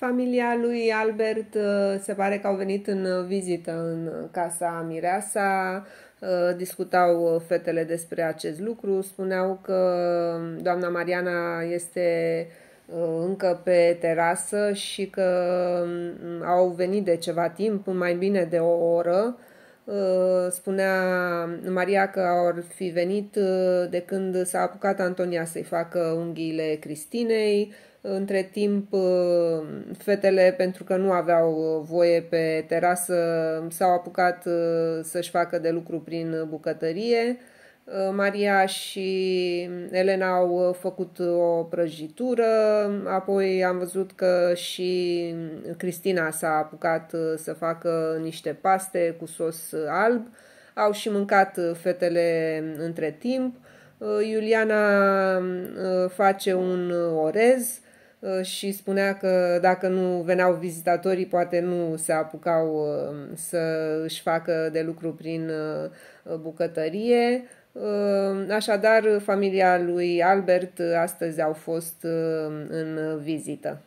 Familia lui Albert uh, se pare că au venit în uh, vizită în uh, casa Mireasa, discutau fetele despre acest lucru, spuneau că um, doamna Mariana este încă pe terasă și că um, au venit de ceva timp, mai bine de o oră, Uh, spunea Maria că ar fi venit uh, de când s-a apucat Antonia să-i facă unghiile Cristinei. Între timp, uh, fetele, pentru că nu aveau voie pe terasă, s-au apucat să-și facă de lucru prin bucătărie. Uh, Maria și Elena au uh, făcut uh, o prăjitură, apoi am văzut că și Cristina s-a apucat să facă niște paste cu sos alb. Au și mâncat fetele um, între timp. Iuliana um, face un orez și spunea că dacă nu veneau vizitatorii, poate nu se apucau um, să își facă de lucru prin bucătărie. Ehm, așadar, familia lui Albert eh, astăzi au fost eh, în vizită.